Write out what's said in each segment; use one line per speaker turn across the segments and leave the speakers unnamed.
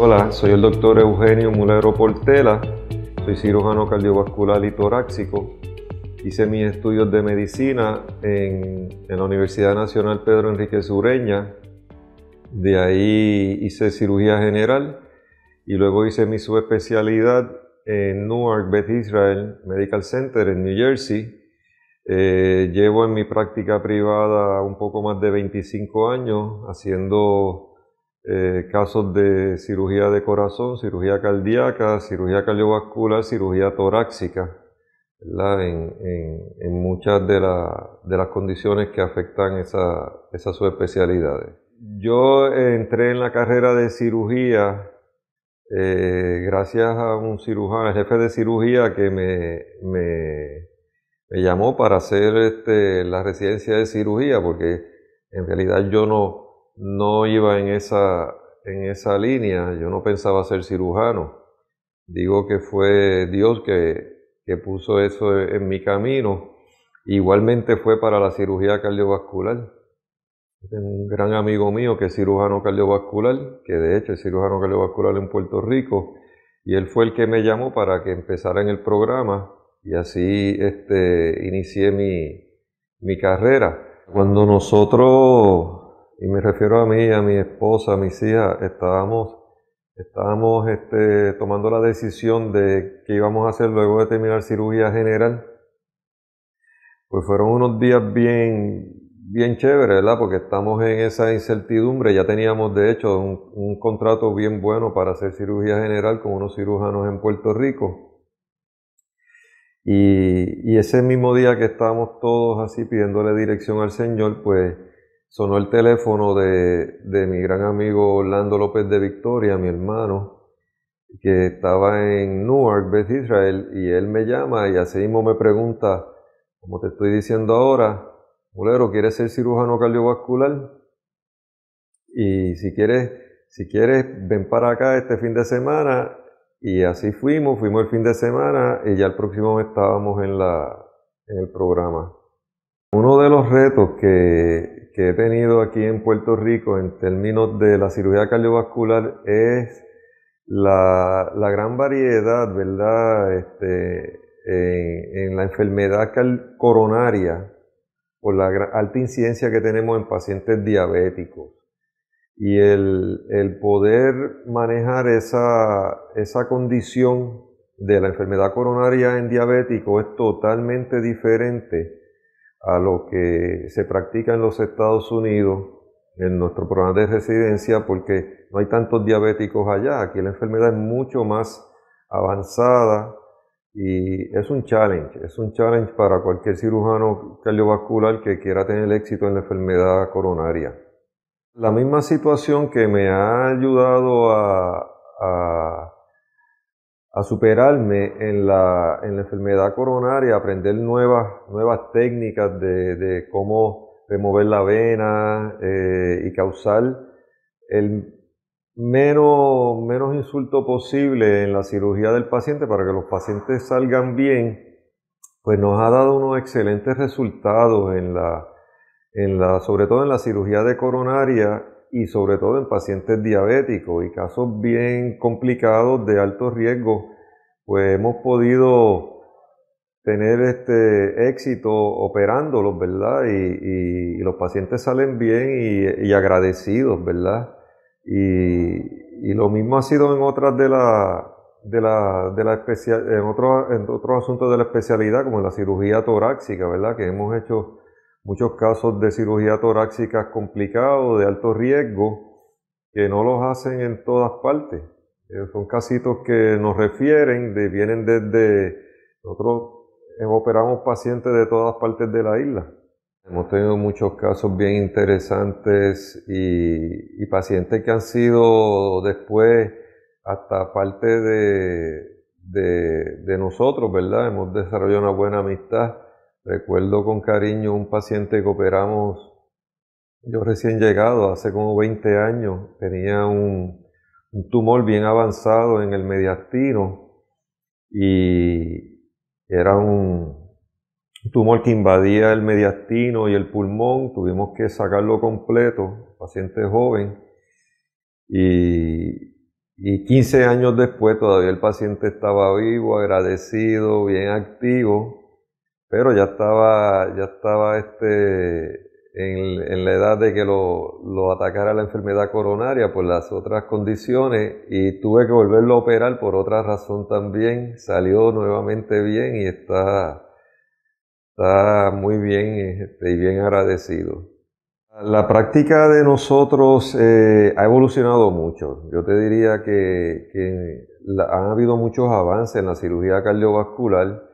Hola, soy el doctor Eugenio Mulero Portela, soy cirujano cardiovascular y torácico. Hice mis estudios de medicina en, la Universidad Nacional Pedro Enrique Sureña. De ahí hice cirugía general y luego hice mi subespecialidad en Newark Beth Israel Medical Center en New Jersey. Eh, llevo en mi práctica privada un poco más de 25 años haciendo eh, casos de cirugía de corazón, cirugía cardíaca, cirugía cardiovascular, cirugía torácica, en, muchas de, las condiciones que afectan esas subespecialidades. Yo eh, entré en la carrera de cirugía eh, gracias a un cirujano, el jefe de cirugía que me, llamó para hacer este, la residencia de cirugía, porque en realidad yo no, no iba en esa, en esa línea, yo no pensaba ser cirujano. Digo que fue Dios que, que puso eso en mi camino. Igualmente fue para la cirugía cardiovascular. Un gran amigo mío que es cirujano cardiovascular, que de hecho es cirujano cardiovascular en Puerto Rico, y él fue el que me llamó para que empezara en el programa y así este, inicié mi, mi carrera. Cuando nosotros y me refiero a mí, a mi esposa, a mis hijas, estábamos, estábamos este, tomando la decisión de qué íbamos a hacer luego de terminar cirugía general. Pues fueron unos días bien, bien chéveres, ¿verdad? Porque estamos en esa incertidumbre. Ya teníamos, de hecho, un, un contrato bien bueno para hacer cirugía general con unos cirujanos en Puerto Rico. Y, y, ese mismo día que estábamos todos así pidiéndole dirección al Señor, pues sonó el teléfono de, mi gran amigo Orlando López de Victoria, mi hermano, que estaba en Newark, Beth Israel, y él me llama y así mismo me pregunta, como te estoy diciendo ahora, «Mulero, ¿quieres ser cirujano cardiovascular? Y si quieres, si quieres, ven para acá este fin de semana. Y así fuimos, fuimos el fin de semana y ya el próximo estábamos en, la, en el programa. Uno de los retos que, he tenido aquí en Puerto Rico en términos de la cirugía cardiovascular es la, gran variedad, ¿verdad?, este, eh, en, la enfermedad coronaria por la alta incidencia que tenemos en pacientes diabéticos. Y el, poder manejar esa, esa condición de la enfermedad coronaria en diabético es totalmente diferente a lo que se practica en los Estados Unidos en nuestro programa de residencia porque no hay tantos diabéticos allá. Aquí la enfermedad es mucho más avanzada y es un challenge, es un challenge para cualquier cirujano cardiovascular que quiera tener éxito en la enfermedad coronaria. La misma situación que me ha ayudado a, a a superarme en la, en la enfermedad coronaria, aprender nuevas, nuevas técnicas de, cómo remover la vena eh, y causar el menos, menos insulto posible en la cirugía del paciente para que los pacientes salgan bien, pues nos ha dado unos excelentes resultados en la, en la, sobre todo en la cirugía de coronaria y sobre todo en pacientes diabéticos y casos bien complicados de alto riesgo, pues hemos podido tener este éxito operándolos, ¿verdad? Y, los pacientes salen bien y, agradecidos, ¿verdad? Y, lo mismo ha sido en otras de la de la, de la especial, en otros en asuntos de la especialidad, como en la cirugía torácica, ¿verdad? Que hemos hecho muchos casos de cirugía torácica complicados, de alto riesgo, que no los hacen en todas partes. Eh, son casitos que nos refieren, de, vienen desde, nosotros operamos pacientes de todas partes de la isla. Hemos tenido muchos casos bien interesantes y, pacientes que han sido después hasta parte de, de nosotros, ¿verdad? Hemos desarrollado una buena amistad Recuerdo con cariño un paciente que operamos, yo recién llegado, hace como 20 años, tenía un, tumor bien avanzado en el mediastino y era un tumor que invadía el mediastino y el pulmón, tuvimos que sacarlo completo, paciente joven, y, y 15 años después todavía el paciente estaba vivo, agradecido, bien activo, pero ya estaba, ya estaba este, en, la edad de que lo, atacara la enfermedad coronaria por las otras condiciones y tuve que volverlo a operar por otra razón también. Salió nuevamente bien y está, está muy bien este, y bien agradecido. La práctica de nosotros eh, ha evolucionado mucho. Yo te diría que, que han habido muchos avances en la cirugía cardiovascular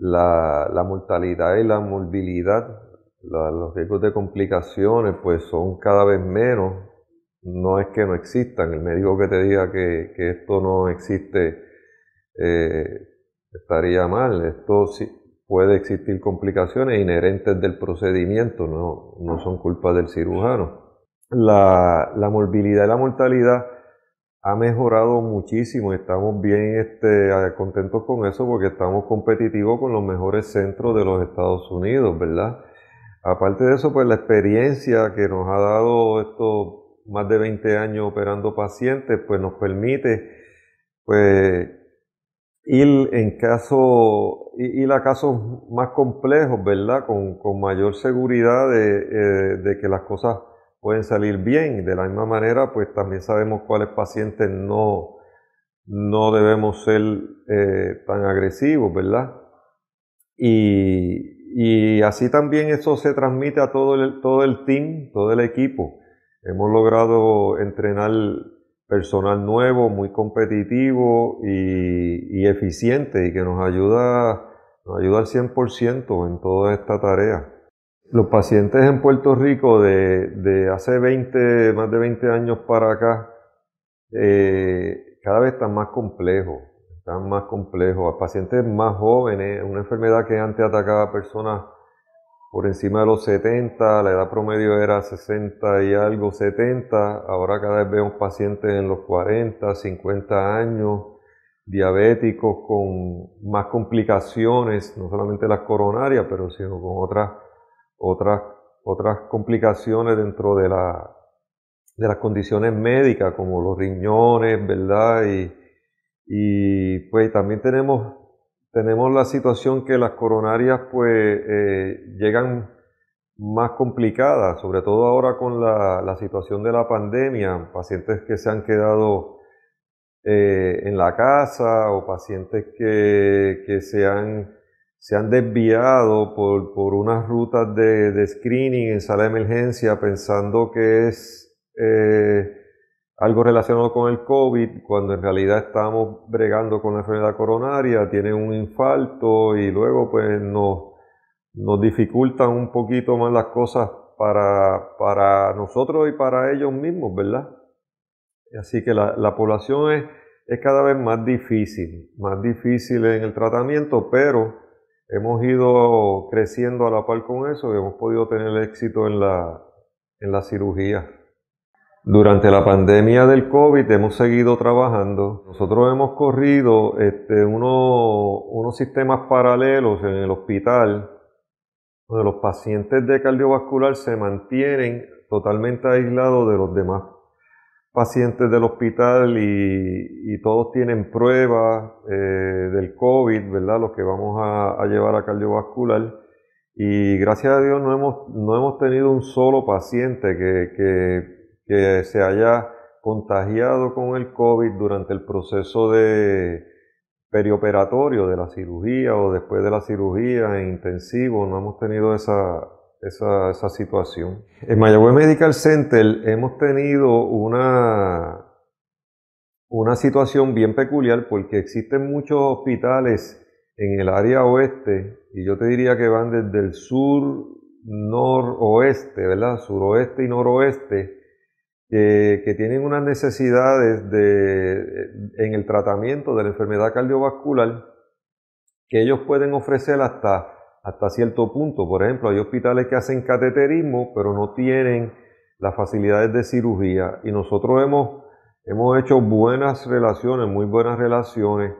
la, la mortalidad y la morbilidad, los riesgos de complicaciones, pues son cada vez menos. No es que no existan. El médico que te diga que, esto no existe eh, estaría mal. Esto sí, puede existir complicaciones inherentes del procedimiento, no, no son culpa del cirujano. La, la morbilidad y la mortalidad ha mejorado muchísimo. Estamos bien este, contentos con eso porque estamos competitivos con los mejores centros de los Estados Unidos, ¿verdad? Aparte de eso, pues la experiencia que nos ha dado estos más de 20 años operando pacientes, pues nos permite pues ir en caso, ir a casos más complejos, ¿verdad? Con, mayor seguridad de, eh, de que las cosas pueden salir bien. De la misma manera, pues también sabemos cuáles pacientes no, no debemos ser eh, tan agresivos, ¿verdad? Y, así también eso se transmite a todo el, todo el team, todo el equipo. Hemos logrado entrenar personal nuevo, muy competitivo y, eficiente y que nos ayuda, nos ayuda al 100% en toda esta tarea los pacientes en Puerto Rico de, hace 20, más de 20 años para acá, eh, cada vez están más complejos, están más complejos. A pacientes más jóvenes, una enfermedad que antes atacaba a personas por encima de los 70, la edad promedio era 60 y algo, 70, ahora cada vez vemos pacientes en los 40, 50 años, diabéticos con más complicaciones, no solamente las coronarias, pero sino con otras otras, otras complicaciones dentro de, de las condiciones médicas, como los riñones, ¿verdad? Y, y pues también tenemos, tenemos la situación que las coronarias pues eh, llegan más complicadas, sobre todo ahora con la, situación de la pandemia, pacientes que se han quedado eh, en la casa o pacientes que se han se han desviado por, por unas rutas de, screening en sala de emergencia pensando que es eh, algo relacionado con el COVID, cuando en realidad estamos bregando con la enfermedad coronaria, tienen un infarto y luego pues nos, nos dificultan un poquito más las cosas para, para nosotros y para ellos mismos, ¿verdad? Así que la, la población es, es cada vez más difícil, más difícil en el tratamiento, pero hemos ido creciendo a la par con eso y hemos podido tener éxito en la, en la cirugía. Durante la pandemia del COVID hemos seguido trabajando. Nosotros hemos corrido este, unos sistemas paralelos en el hospital donde los pacientes de cardiovascular se mantienen totalmente aislados de los demás pacientes del hospital y, todos tienen pruebas eh, del COVID, ¿verdad? Los que vamos a, llevar a cardiovascular. Y gracias a Dios no hemos, no hemos tenido un solo paciente que, se haya contagiado con el COVID durante el proceso de perioperatorio de la cirugía o después de la cirugía en intensivo. No hemos tenido esa, esa, esa situación. En Mayagüez Medical Center hemos tenido una, una situación bien peculiar porque existen muchos hospitales en el área oeste y yo te diría que van desde el sur, noroeste, ¿verdad? Suroeste y noroeste, que, que tienen unas necesidades de, en el tratamiento de la enfermedad cardiovascular que ellos pueden ofrecer hasta hasta cierto punto. Por ejemplo, hay hospitales que hacen cateterismo, pero no tienen las facilidades de cirugía. Y nosotros hemos, hecho buenas relaciones, muy buenas relaciones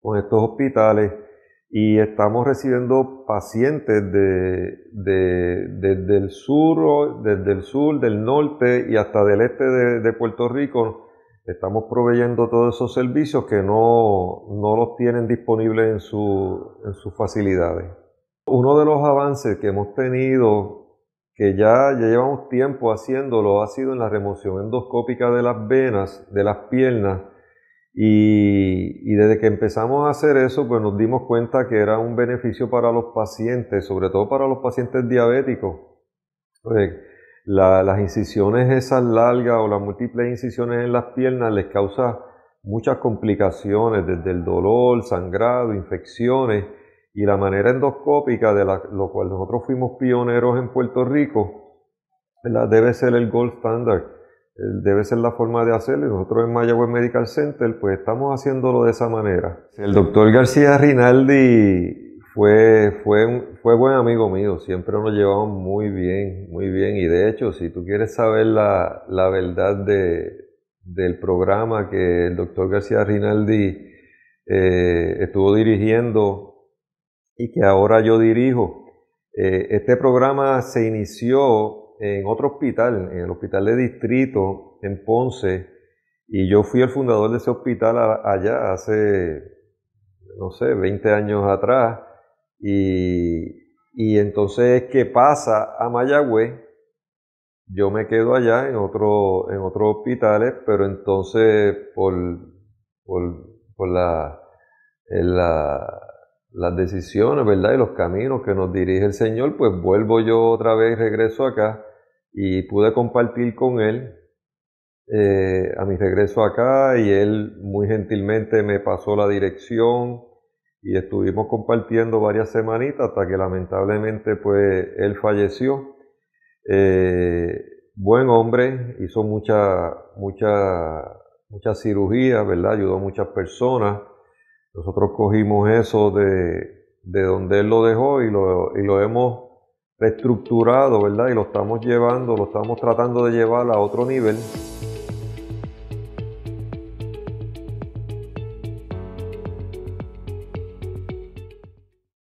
con estos hospitales y estamos recibiendo pacientes de, desde el sur, desde el sur, del norte y hasta del este de, Puerto Rico. Estamos proveyendo todos esos servicios que no, los tienen disponibles en, en sus facilidades. Uno de los avances que hemos tenido, que ya, llevamos tiempo haciéndolo, ha sido en la remoción endoscópica de las venas, de las piernas. Y, desde que empezamos a hacer eso, pues nos dimos cuenta que era un beneficio para los pacientes, sobre todo para los pacientes diabéticos. Pues, las incisiones esas largas o las múltiples incisiones en las piernas les causa muchas complicaciones, desde el dolor, sangrado, infecciones y la manera endoscópica de la, lo cual nosotros fuimos pioneros en Puerto Rico, la debe ser el gold standard eh, debe ser la forma de hacerlo y nosotros en Mayagüez Medical Center pues estamos haciéndolo de esa manera. El doctor García Rinaldi fue, fue, fue buen amigo mío, siempre nos llevamos muy bien, muy bien y de hecho si tú quieres saber la, verdad de, del programa que el doctor García Rinaldi eh, estuvo dirigiendo y que ahora yo dirijo. Eh, este programa se inició en otro hospital, en el hospital de distrito en Ponce, y yo fui el fundador de ese hospital allá hace, no sé, 20 años atrás, y, entonces es que pasa a Mayagüez, yo me quedo allá en otro, en otros hospitales, pero entonces por, por, la las decisiones, ¿verdad? Y los caminos que nos dirige el Señor, pues vuelvo yo otra vez, regreso acá y pude compartir con él eh, a mi regreso acá y él muy gentilmente me pasó la dirección y estuvimos compartiendo varias semanitas hasta que lamentablemente pues él falleció. Eh, buen hombre, hizo mucha, mucha, mucha cirugía, ¿verdad? Ayudó a muchas personas. Nosotros cogimos eso de, donde él lo dejó y lo, y lo hemos reestructurado, ¿verdad? Y lo estamos llevando, lo estamos tratando de llevar a otro nivel.